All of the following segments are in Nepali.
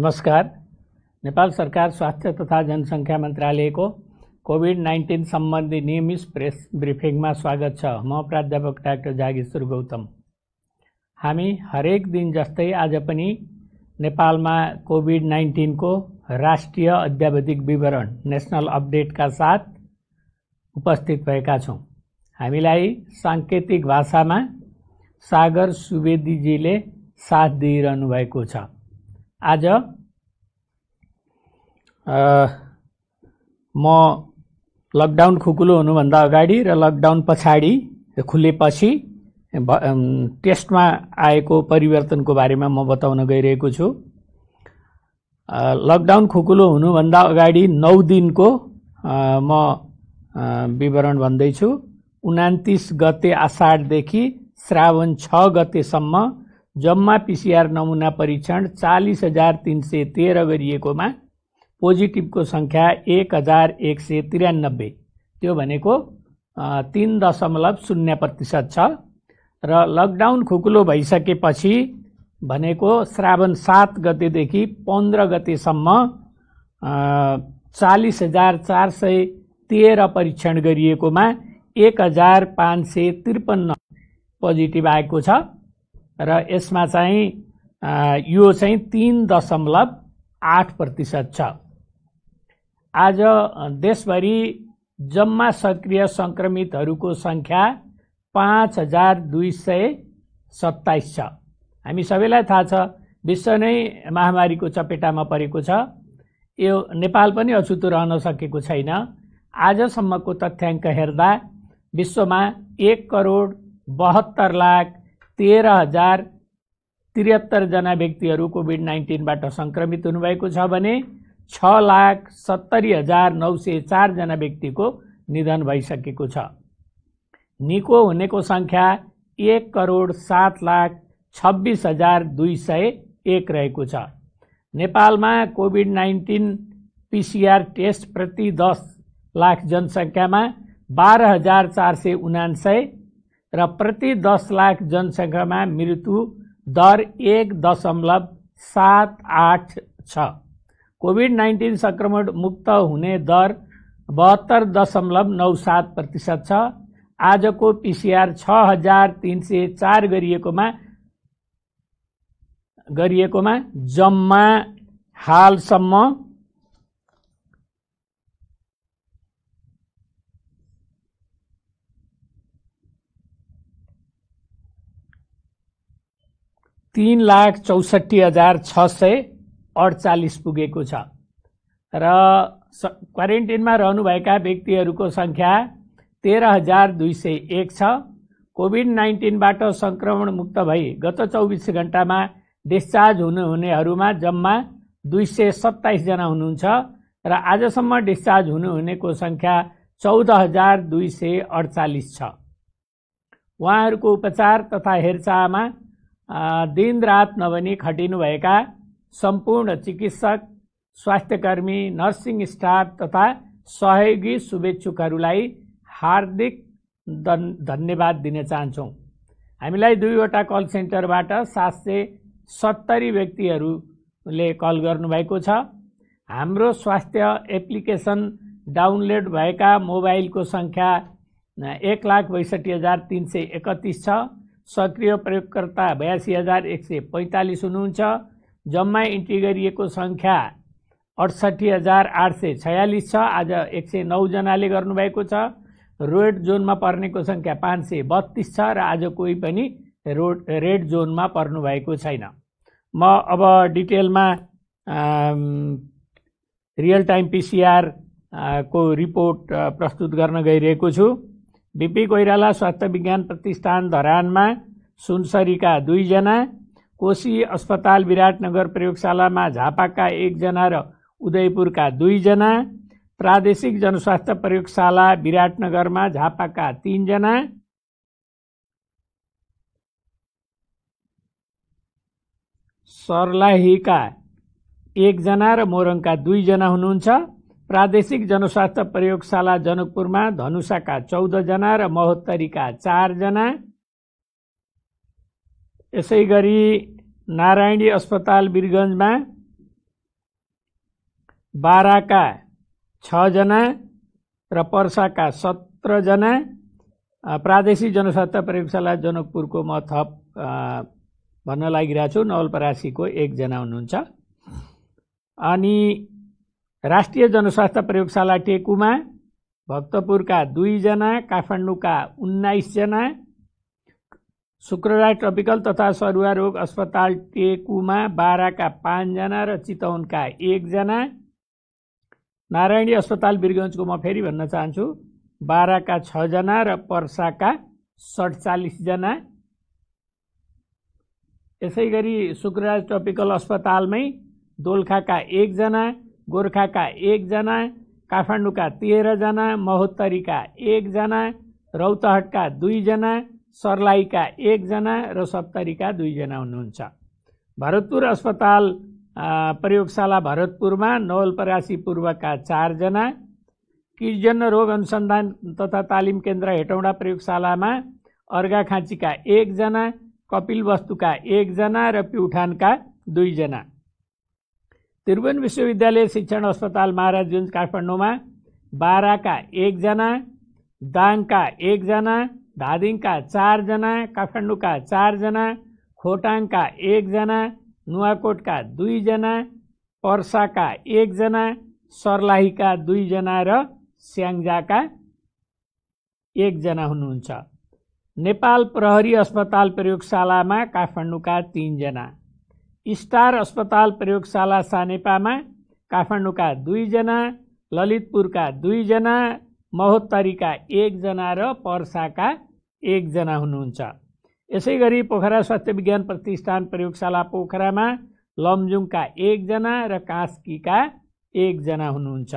नमस्कार नेपाल सरकार स्वास्थ्य तथा जनसङ्ख्या मन्त्रालयको कोभिड नाइन्टिन सम्बन्धी नियमित प्रेस ब्रिफिङमा स्वागत छ म प्राध्यापक डाक्टर जागेश्वर गौतम हामी हरेक दिन जस्तै आज पनि नेपालमा कोभिड नाइन्टिनको राष्ट्रिय अध्यावधिक विवरण नेसनल अपडेटका साथ उपस्थित भएका छौँ हामीलाई साङ्केतिक भाषामा सागर सुवेदीजीले साथ दिइरहनु भएको छ आज म लकडाउन खुकुलो हुनुभन्दा अगाडि र लकडाउन पछाडि खुलेपछि टेस्टमा आएको परिवर्तनको बारेमा म बताउन गइरहेको छु लकडाउन खुकुलो हुनुभन्दा अगाडि नौ दिनको म विवरण भन्दैछु उनातिस गते आषाढदेखि श्रावण छ गतेसम्म जम्मा पिसिआर नमुना परीक्षण चालिस हजार तिन सय तेह्र गरिएकोमा पोजिटिभको सङ्ख्या एक हजार एक सय त्रियानब्बे त्यो भनेको तिन दशमलव शून्य प्रतिशत छ र लकडाउन खुकुलो भइसकेपछि भनेको श्रावण सात गतेदेखि पन्ध्र गतेसम्म चालिस हजार चार सय तेह्र परीक्षण गरिएकोमा एक हजार पाँच सय त्रिपन्न पोजिटिभ आएको छ र यसमा चाहिँ यो चाहिँ तिन दशमलव आठ प्रतिशत छ आज देशभरि जम्मा सक्रिय सङ्क्रमितहरूको सङ्ख्या पाँच हजार दुई सय सत्ताइस छ हामी सबैलाई थाहा छ विश्व नै महामारीको चपेटामा परेको छ यो नेपाल पनि अछुतो रहन सकेको छैन आजसम्मको तथ्याङ्क हेर्दा विश्वमा एक करोड बहत्तर लाख तेह्र हजार त्रिहत्तरजना व्यक्तिहरू कोभिड नाइन्टिनबाट सङ्क्रमित हुनुभएको छ भने छ लाख सत्तरी हजार नौ सय चारजना व्यक्तिको निधन भइसकेको छ निको हुनेको सङ्ख्या एक करोड सात लाख छब्बिस हजार दुई सय एक रहेको छ नेपालमा कोभिड नाइन्टिन पिसिआर टेस्ट प्रति दस लाख जनसङ्ख्यामा बाह्र हजार चार सय उनान्सय र प्रति दस लाख जनसङ्ख्यामा मृत्यु दर एक दशमलव सात आठ छ कोभिड नाइन्टिन सङ्क्रमण मुक्त हुने दर बहत्तर दशमलव नौ सात प्रतिशत छ आजको पिसिआर छ हजार तिन सय चार गरिएकोमा गरिएकोमा जम्मा हालसम्म तिन लाख चौसठी हजार छ सय अडचालिस पुगेको छ र क्वारेन्टिनमा रहनुभएका व्यक्तिहरूको सङ्ख्या तेह्र हजार दुई सय एक छ कोभिड नाइन्टिनबाट सङ्क्रमण मुक्त भई गत चौबिस घन्टामा डिस्चार्ज हुनुहुनेहरूमा जम्मा दुई सय सत्ताइसजना हुनुहुन्छ र आजसम्म डिस्चार्ज हुनुहुनेको सङ्ख्या चौध हजार दुई सय अडचालिस छ उहाँहरूको उपचार तथा हेरचाहमा दिनरात नभनी खटिनुभएका सम्पूर्ण चिकित्सक स्वास्थ्यकर्मी नर्सिङ स्टाफ तथा सहयोगी शुभेच्छुकहरूलाई हार्दिक धन धन्यवाद दिन चाहन्छौँ हामीलाई दुईवटा कल सेन्टरबाट सात सय सत्तरी व्यक्तिहरूले कल गर्नुभएको छ हाम्रो स्वास्थ्य एप्लिकेसन डाउनलोड भएका मोबाइलको सङ्ख्या एक लाख बैसठी हजार तिन सय एकतिस छ सक्रिय प्रयोगकर्ता बयासी हजार एक सय पैँतालिस हुनुहुन्छ जम्मा इन्ट्री गरिएको सङ्ख्या अडसट्ठी हजार आठ सय छयालिस छ आज एक सय नौजनाले गर्नुभएको छ रेड जोनमा पर्नेको सङ्ख्या पाँच सय बत्तिस छ र आज कोही पनि रोड रेड जोनमा पर्नुभएको छैन म अब डिटेलमा रियल टाइम पिसिआर को रिपोर्ट प्रस्तुत गर्न गइरहेको छु बिपी कोइराला स्वास्थ्य विज्ञान प्रतिष्ठान धरानमा सुनसरीका दुईजना कोशी अस्पताल विराटनगर प्रयोगशालामा झापाका एकजना र उदयपुरका दुईजना प्रादेशिक जनस्वास्थ्य प्रयोगशाला विराटनगरमा झापाका तिनजना सर्लाहीका एकजना र मोरङका दुईजना हुनुहुन्छ प्रादेशिक जनस्वास्थ्य प्रयोगशाला जनकपुरमा धनुषाका चौधजना र महोत्तरीका चारजना यसै गरी नारायणी अस्पताल वीरगन्जमा बाराका छजना र पर्साका सत्रजना प्रादेशिक जनस्वास्थ्य प्रयोगशाला जनकपुरको म थप भन्न लागिरहेको छु नवलपरासीको एकजना हुनुहुन्छ अनि राष्ट्रिय जनस्वास्थ्य प्रयोगशाला टेकुमा भक्तपुरका दुईजना काठमाडौँका उन्नाइसजना शुक्रराय ट्रपिकल तथा सरुवा रोग अस्पताल टेकुमा बाह्रका पाँचजना र चितवनका एकजना नारायणी अस्पताल बिरगन्जको म फेरि भन्न चाहन्छु बाह्रका छजना र पर्साका सडचालिसजना यसै गरी शुक्रराज ट्रपिकल अस्पतालमै दोलखाका एकजना गोर्खाका एकजना काठमाडौँका तेह्रजना महोत्तरीका एकजना रौतहटका दुईजना सर्लाहीका एकजना र सप्तरीका दुईजना हुनुहुन्छ भरतपुर अस्पताल प्रयोगशाला भरतपुरमा नवलपरासी पूर्वका चारजना किर्जन्य रोग अनुसन्धान तथा तालिम केन्द्र हेटौँडा प्रयोगशालामा अर्घाखाँचीका एकजना कपिल वस्तुका एकजना र प्युठानका दुईजना त्रिभुवन विश्वविद्यालय शिक्षण अस्पताल महाराज जुन काठमाडौँमा बाराका एकजना दाङका एकजना धादिङका चारजना काठमाडौँका चारजना खोटाङका एकजना नुवाकोटका दुईजना पर्साका एकजना सर्लाहीका दुईजना र स्याङ्जाका एकजना हुनुहुन्छ नेपाल प्रहरी अस्पताल प्रयोगशालामा काठमाडौँका तिनजना स्टार अस्पताल प्रयोगशाला सानेपामा काठमाडौँका दुईजना ललितपुरका दुईजना महोत्तरीका एकजना र पर्साका एकजना हुनुहुन्छ यसै गरी पोखरा स्वास्थ्य विज्ञान प्रतिष्ठान प्रयोगशाला पोखरामा लमजुङका एकजना र कास्कीका एकजना हुनुहुन्छ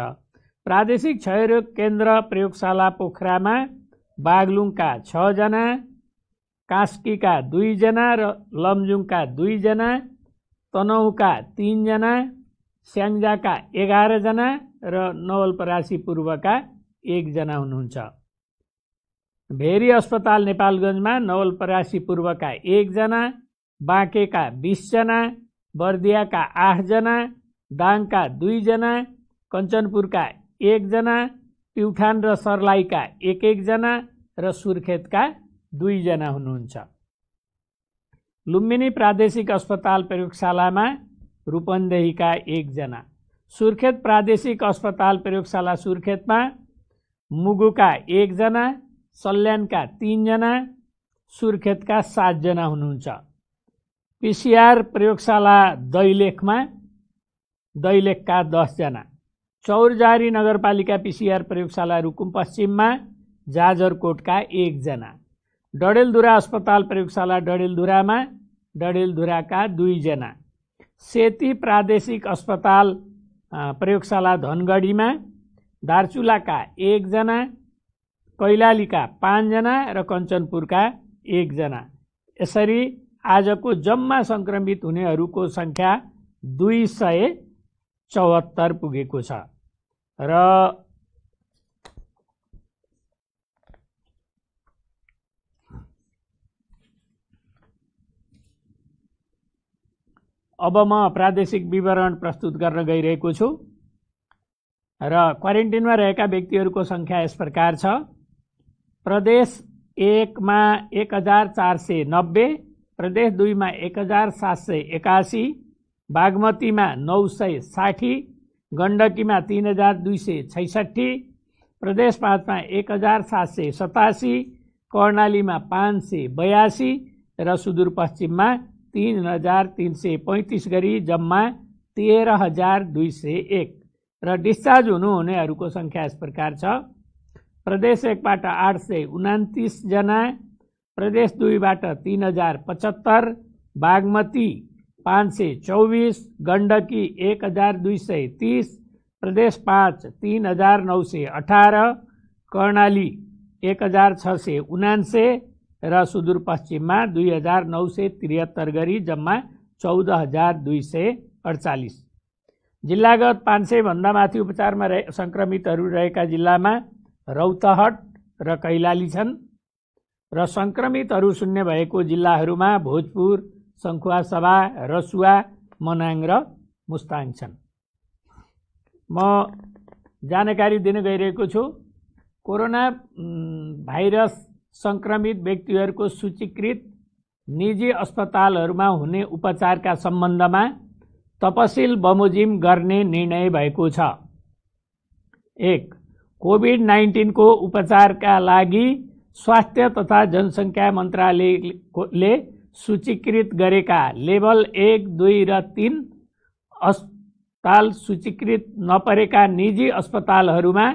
प्रादेशिक क्षयरोग केन्द्र प्रयोगशाला पोखरामा बागलुङका छजना कास्कीका दुईजना र लमजुङका दुईजना तनहुका तिनजना स्याङ्जाका एघारजना र नवलपरासी पूर्वका एकजना हुनुहुन्छ भेरी अस्पताल नेपालगञ्जमा नवलपरासी पूर्वका एकजना बाँकेका बिसजना बर्दियाका आठजना दाङका दुईजना कञ्चनपुरका एकजना प्युठान र सर्लाईका एक एकजना र सुर्खेतका दुईजना हुनुहुन्छ लुम्बिनी प्रादेशिक अस्पताल प्रयोगशालामा रूपन्देहीका एकजना सुर्खेत प्रादेशिक अस्पताल प्रयोगशाला सुर्खेतमा मुगुका एकजना सल्यानका तिनजना सुर्खेतका सातजना हुनुहुन्छ पिसिआर प्रयोगशाला दैलेखमा दैलेखका दसजना चौरजारी नगरपालिका पिसिआर प्रयोगशाला रुकुम पश्चिममा जाजरकोटका एकजना डडेलधुरा अस्पताल प्रयोगशाला डडेलधुरामा डडेलधुराका दुईजना सेती प्रादेशिक अस्पताल प्रयोगशाला धनगढीमा दार्चुलाका एकजना कैलालीका पाँचजना र कञ्चनपुरका एकजना यसरी आजको जम्मा सङ्क्रमित हुनेहरूको सङ्ख्या दुई सय चौहत्तर पुगेको छ र अब म प्रादेशिक विवरण प्रस्तुत गर्न गइरहेको छु र क्वारेन्टिनमा रहेका व्यक्तिहरूको सङ्ख्या यस प्रकार छ प्रदेश एकमा एक हजार चार सय नब्बे प्रदेश दुईमा एक हजार सात सय एकासी बागमतीमा नौ सय साठी गण्डकीमा तिन हजार दुई सय छैसठी प्रदेश पाँचमा एक हजार सात सय सतासी कर्णालीमा पाँच सय बयासी र सुदूरपश्चिममा तीन हजार तीन सौ पैंतीस गरी जम्मा तेरह हजार दुई सौ एक र डिस्चार्ज को संख्या इस प्रकार छ प्रदेश बाट आठ सौ उन्तीस जना प्रदेश दुईबाट तीन हजार पचहत्तर बागमती पांच सौ चौबीस गंडकी एक हजार दुई सौ तीस प्रदेश पांच तीन हजार नौ सौ अठारह कर्णाली एक हजार छ सौ उन्सय र सुदूरपश्चिममा दुई हजार नौ सय त्रिहत्तर गरी जम्मा चौध हजार दुई सय अडचालिस जिल्लागत पाँच सयभन्दा माथि उपचारमा रहे सङ्क्रमितहरू रहेका जिल्लामा रौतहट र कैलाली छन् र सङ्क्रमितहरू शून्य भएको जिल्लाहरूमा भोजपुर सङ्खुवासभा रसुवा मनाङ र मुस्ताङ छन् म जानकारी दिन गइरहेको छु कोरोना भाइरस सङ्क्रमित व्यक्तिहरूको सूचीकृत निजी अस्पतालहरूमा हुने उपचारका सम्बन्धमा तपसिल बमोजिम गर्ने निर्णय भएको छ एक कोभिड नाइन्टिनको उपचारका लागि स्वास्थ्य तथा जनसङ्ख्या मन्त्रालयले सूचीकृत गरेका लेभल एक दुई र तिन अस्पताल सूचीकृत नपरेका निजी अस्पतालहरूमा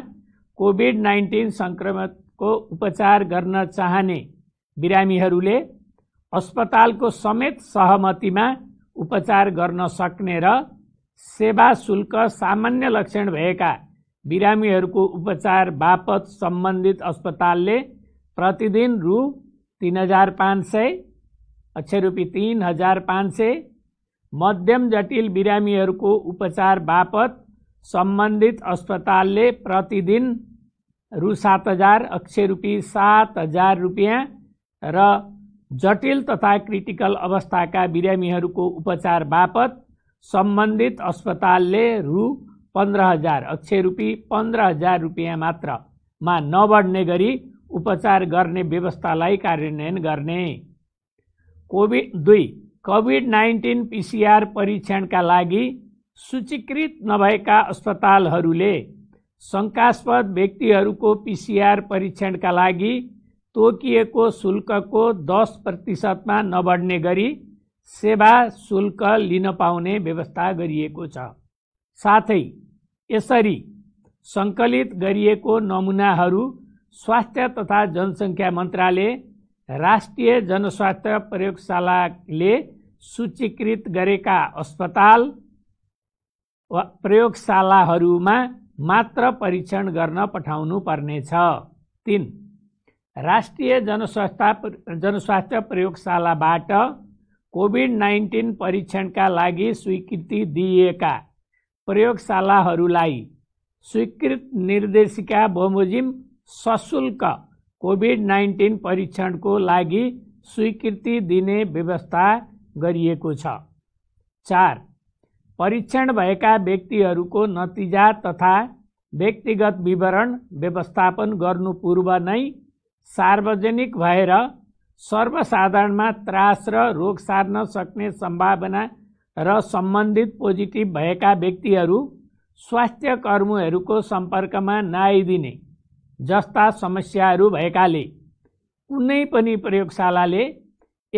कोभिड नाइन्टिन सङ्क्रमित को उपचार गर्न चाहने बिरामीहरूले अस्पतालको समेत सहमतिमा उपचार गर्न सक्ने र सेवा शुल्क सामान्य लक्षण भएका बिरामीहरूको उपचार बापत सम्बन्धित अस्पतालले प्रतिदिन रु तिन हजार पाँच सय अक्षर तिन हजार पाँच सय मध्यम जटिल बिरामीहरूको उपचार बापत सम्बन्धित अस्पतालले प्रतिदिन रु सात हजार अक्षय रुपी सात हजार रुपियाँ र जटिल तथा क्रिटिकल अवस्थाका बिरामीहरूको उपचार बापत सम्बन्धित अस्पतालले रु पन्ध्र हजार अक्षय रुपी पन्ध्र हजार रुपियाँ मात्रमा नबढ्ने गरी उपचार गर्ने व्यवस्थालाई कार्यान्वयन गर्ने कोभिड दुई कोभिड नाइन्टिन पिसिआर परीक्षणका लागि सूचीकृत नभएका अस्पतालहरूले शङ्कास्पद व्यक्तिहरूको पिसिआर परीक्षणका लागि तोकिएको शुल्कको दस प्रतिशतमा नबढ्ने गरी सेवा शुल्क लिन पाउने व्यवस्था गरिएको छ साथै यसरी सङ्कलित गरिएको नमुनाहरू स्वास्थ्य तथा जनसङ्ख्या मन्त्रालय राष्ट्रिय जनस्वास्थ्य प्रयोगशालाले सूचीकृत गरेका अस्पताल वा प्रयोगशालाहरूमा मात्र परीक्षण गर्न पठाउनु पर्नेछ तिन राष्ट्रिय जनस्वास्थ्य जनस्वास्थ्य प्रयोगशालाबाट कोभिड नाइन्टिन परीक्षणका लागि स्वीकृति दिइएका प्रयोगशालाहरूलाई स्वीकृत निर्देशिका बमोजिम सशुल्क कोभिड नाइन्टिन परीक्षणको लागि स्वीकृति दिने व्यवस्था गरिएको छ चार परीक्षण भएका व्यक्तिहरूको नतिजा तथा व्यक्तिगत विवरण व्यवस्थापन गर्नु पूर्व नै सार्वजनिक भएर सर्वसाधारणमा त्रास र रोग सार्न सक्ने सम्भावना र सम्बन्धित पोजिटिभ भएका व्यक्तिहरू स्वास्थ्य कर्मीहरूको सम्पर्कमा नआइदिने जस्ता समस्याहरू भएकाले कुनै पनि प्रयोगशालाले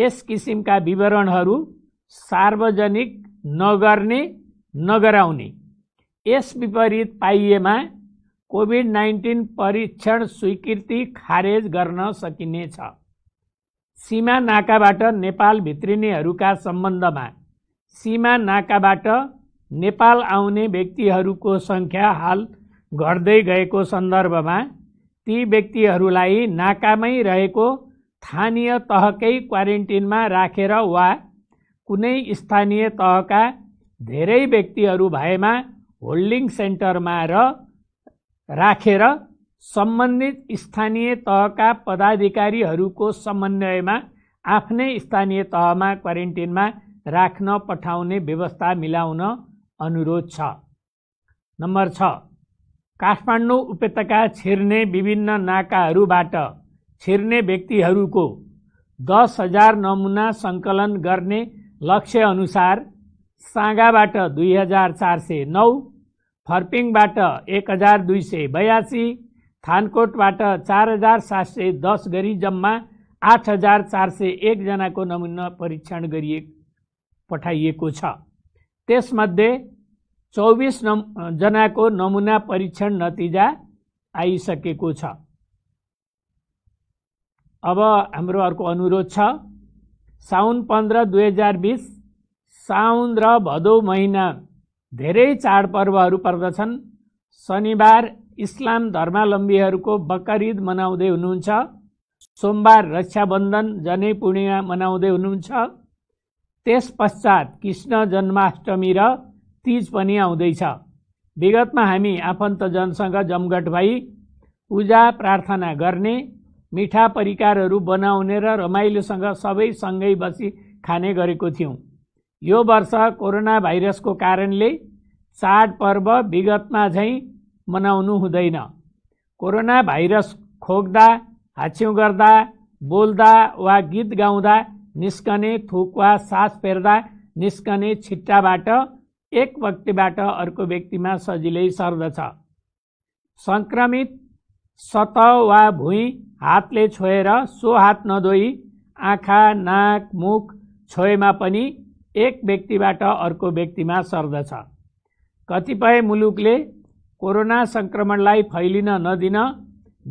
यस किसिमका विवरणहरू सार्वजनिक नगर्ने नगराउने यस विपरीत पाइएमा कोभिड नाइन्टिन परीक्षण स्वीकृति खारेज गर्न सकिनेछ सीमा नाकाबाट नेपाल भित्रिनेहरूका सम्बन्धमा सीमा नाकाबाट नेपाल आउने व्यक्तिहरूको सङ्ख्या हाल घट्दै गएको सन्दर्भमा ती व्यक्तिहरूलाई नाकामै रहेको स्थानीय तहकै क्वारेन्टिनमा राखेर वा कुनै स्थानीय तहका धेरै व्यक्तिहरू भएमा होल्डिङ सेन्टरमा र राखेर सम्बन्धित स्थानीय तहका पदाधिकारीहरूको समन्वयमा आफ्नै स्थानीय तहमा क्वारेन्टिनमा राख्न पठाउने व्यवस्था मिलाउन अनुरोध छ नम्बर छ काठमाडौँ उपत्यका छिर्ने विभिन्न नाकाहरूबाट छिर्ने व्यक्तिहरूको दस हजार नमुना सङ्कलन गर्ने लक्ष्यअनुसार साँगाबाट दुई हजार चार सय नौ फर्पिङबाट एक हजार दुई सय बयासी थानकोटबाट चार हजार सात सय दस गरी जम्मा आठ हजार चार सय एकजनाको नमुना परीक्षण गरिए पठाइएको छ त्यसमध्ये चौबिस नम जनाको नमुना परीक्षण नतिजा आइसकेको छ अब हाम्रो अर्को अनुरोध छ साउन पन्ध्र दुई हजार बिस साउन र भदौ महिना धेरै चाडपर्वहरू पर्दछन् शनिबार इस्लाम धर्मावलम्बीहरूको बकरिद मनाउँदै हुनुहुन्छ सोमबार रक्षाबन्धन जनै पूर्णिमा मनाउँदै हुनुहुन्छ त्यस पश्चात कृष्ण जन्माष्टमी र तिज पनि आउँदैछ विगतमा हामी आफन्तजनसँग जमघट भई पूजा प्रार्थना गर्ने मिठा परिकारहरू बनाउने र रमाइलोसँग सबै सँगै बसी खाने गरेको थियौँ यो वर्ष कोरोना भाइरसको कारणले चाडपर्व विगतमा झैँ मनाउनु हुँदैन कोरोना भाइरस खोक्दा हाच्यौँ गर्दा बोल्दा वा गीत गाउँदा निस्कने थुक वा सास फेर्दा निस्कने छिट्टाबाट एक व्यक्तिबाट अर्को व्यक्तिमा सजिलै सर्दछ सङ्क्रमित सत वा भुइँ हातले छोएर सो हात नधोई आँखा नाक मुख छोएमा पनि एक व्यक्तिबाट अर्को व्यक्तिमा सर्दछ कतिपय मुलुकले कोरोना सङ्क्रमणलाई फैलिन नदिन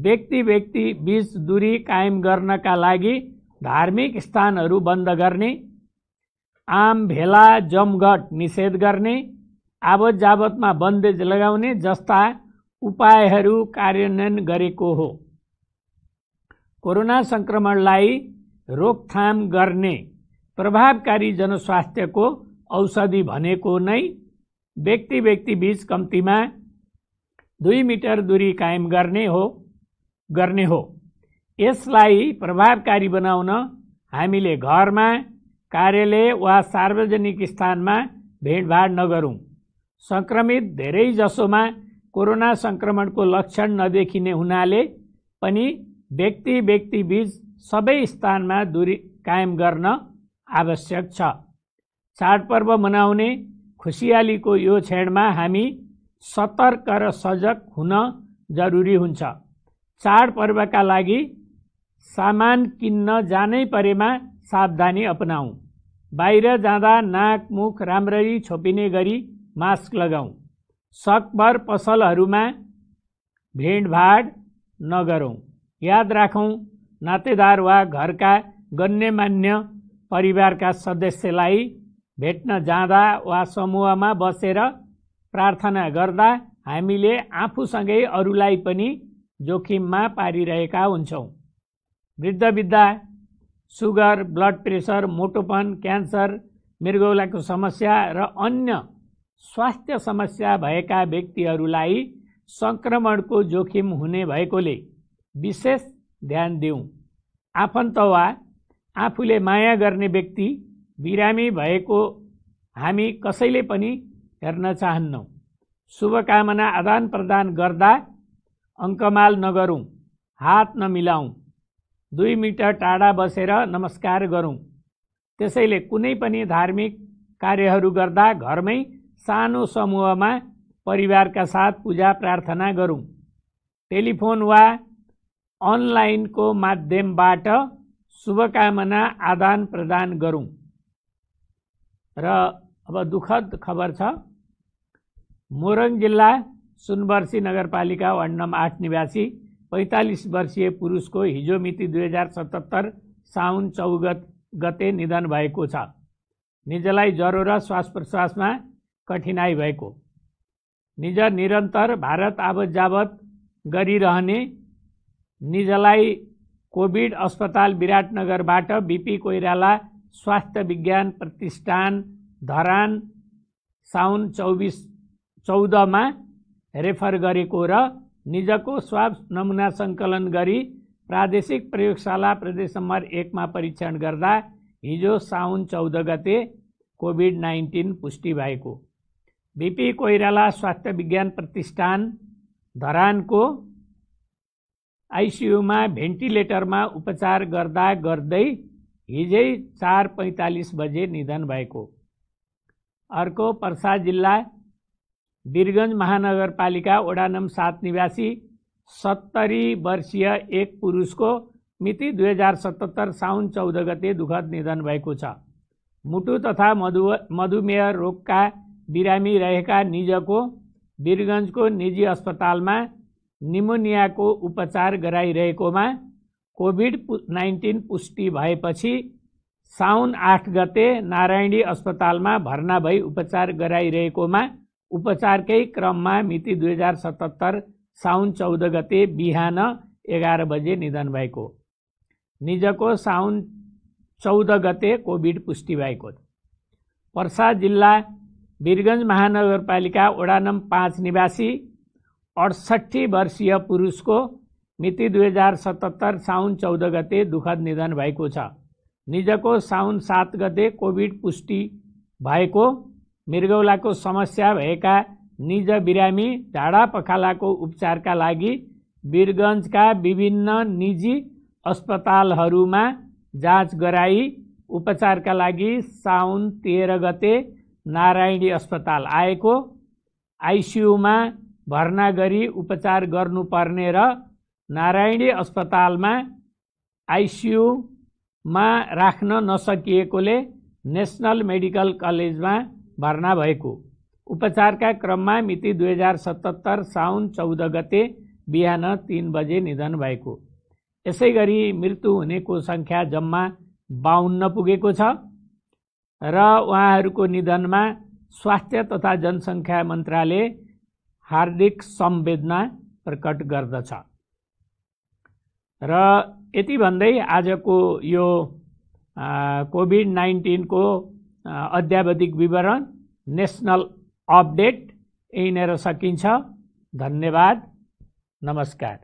व्यक्ति व्यक्ति बिच दूरी कायम गर्नका लागि धार्मिक स्थानहरू बन्द गर्ने आम भेला जमघट निषेध गर्ने आवत जावतमा बन्देज लगाउने जस्ता उपायहरू कार्यान्वयन गरेको हो कोरोना सङ्क्रमणलाई रोकथाम गर्ने प्रभावकारी जनस्वास्थ्यको औषधि भनेको नै व्यक्ति व्यक्तिबीच कम्तीमा दुई मिटर दूरी कायम गर्ने हो गर्ने हो यसलाई प्रभावकारी बनाउन हामीले घरमा कार्यालय वा सार्वजनिक स्थानमा भेटभाड नगरौँ सङ्क्रमित धेरैजसोमा कोरोना सङ्क्रमणको लक्षण नदेखिने हुनाले पनि व्यक्ति व्यक्ति बीच सबै स्थानमा दूरी कायम गर्न आवश्यक छ चाडपर्व मनाउने खुसियालीको यो क्षणमा हामी सतर्क र सजग हुन जरुरी हुन्छ चाडपर्वका लागि सामान किन्न जानै परेमा सावधानी अपनाउँ बाहिर जाँदा नाक मुख राम्ररी छोपिने गरी मास्क लगाऊ सकभर पसलहरूमा भेडभाड नगरौँ याद राखौँ नातेदार वा घरका गण्यमान्य परिवारका सदस्यलाई भेट्न जाँदा वा समूहमा बसेर प्रार्थना गर्दा हामीले आफूसँगै अरूलाई पनि जोखिममा पारिरहेका हुन्छौँ वृद्धविद्धा सुगर ब्लड प्रेसर मोटोपन क्यान्सर मृगौलाको समस्या र अन्य स्वास्थ्य समस्या भएका व्यक्तिहरूलाई सङ्क्रमणको जोखिम हुने भएकोले विशेष ध्यान दिउँ आफन्त वा आफूले माया गर्ने व्यक्ति बिरामी भएको हामी कसैले पनि हेर्न चाहन्नौँ शुभकामना आदान प्रदान गर्दा अङ्कमाल नगरौँ हात नमिलाउँ दुई मिटर टाढा बसेर नमस्कार गरौँ त्यसैले कुनै पनि धार्मिक कार्यहरू गर्दा घरमै सानो समूहमा परिवारका साथ पूजा प्रार्थना गरौँ टेलिफोन वा अनलाइनको माध्यमबाट शुभकामना आदान प्रदान गरौँ र अब दुःखद खबर छ मोरङ जिल्ला सुनवर्सी नगरपालिका वार्ड नम्बर आठ निवासी पैँतालिस वर्षीय पुरुषको हिजो मिति दुई हजार सतहत्तर साउन चौगत गते निधन भएको छ निजलाई ज्वरो र श्वास प्रश्वासमा कठिनाइ भएको निज निरन्तर भारत आवत जावत गरिरहने निजलाई कोभिड अस्पताल विराटनगरबाट बिपी कोइराला स्वास्थ्य विज्ञान प्रतिष्ठान धरान साउन चौबिस चौधमा रेफर गरेको र निजको स्वाब नमुना सङ्कलन गरी प्रादेशिक प्रयोगशाला प्रदेश नम्बर एकमा परीक्षण गर्दा हिजो साउन चौध गते कोभिड नाइन्टिन पुष्टि भएको बिपी कोइराला स्वास्थ्य विज्ञान प्रतिष्ठान धरानको आइसियुमा भेन्टिलेटरमा उपचार गर्दा गर्दै हिजै चार पैँतालिस बजे निधन भएको अर्को पर्सा जिल्ला वीरगन्ज महानगरपालिका ओडानम सात निवासी सत्तरी वर्षीय एक पुरुषको मिति दुई हजार सतहत्तर साउन चौध गते दुःखद निधन भएको छ मुटु तथा मधु मधुमेह रोगका बिरामी रहेका निजको वीरगन्जको निजी अस्पतालमा निमोनियाको उपचार गराइरहेकोमा कोभिड नाइन्टिन पुष्टि भएपछि साउन आठ गते नारायणी अस्पतालमा भर्ना भई उपचार गराइरहेकोमा उपचारकै क्रममा मिति दुई हजार सतहत्तर साउन चौध गते बिहान एघार बजे निधन भएको निजको साउन चौध गते कोभिड पुष्टि भएको पर्सा जिल्ला वीरगन्ज महानगरपालिका वडा नम्बर पाँच निवासी अडसट्ठी वर्षीय पुरुषको मिति दुई हजार सतहत्तर साउन चौध गते दुःखद निधन भएको छ निजको साउन सात गते कोभिड पुष्टि भएको मृगौलाको समस्या भएका निज बिरामी झाडा पखालाको उपचारका लागि वीरगन्जका विभिन्न निजी अस्पतालहरूमा जाँच गराई उपचारका लागि साउन तेह्र गते नारायणी अस्पताल आएको आइसियुमा भर्ना गरी उपचार गर्नुपर्ने र नारायणी अस्पतालमा आइसियुमा राख्न नसकिएकोले नेसनल मेडिकल कलेजमा भर्ना भएको उपचारका क्रममा मिति दुई हजार सतहत्तर साउन चौध गते बिहान तिन बजे निधन भएको यसै गरी मृत्यु हुनेको सङ्ख्या जम्मा बाहुन्न पुगेको छ र उहाँहरूको निधनमा स्वास्थ्य तथा जनसङ्ख्या मन्त्रालय हार्दिक सम्वेदना प्रकट गर्दछ र यति भन्दै आजको यो कोभिड नाइन्टिनको अध्यावधिक विवरण नेसनल अपडेट यहीँनिर सकिन्छ धन्यवाद नमस्कार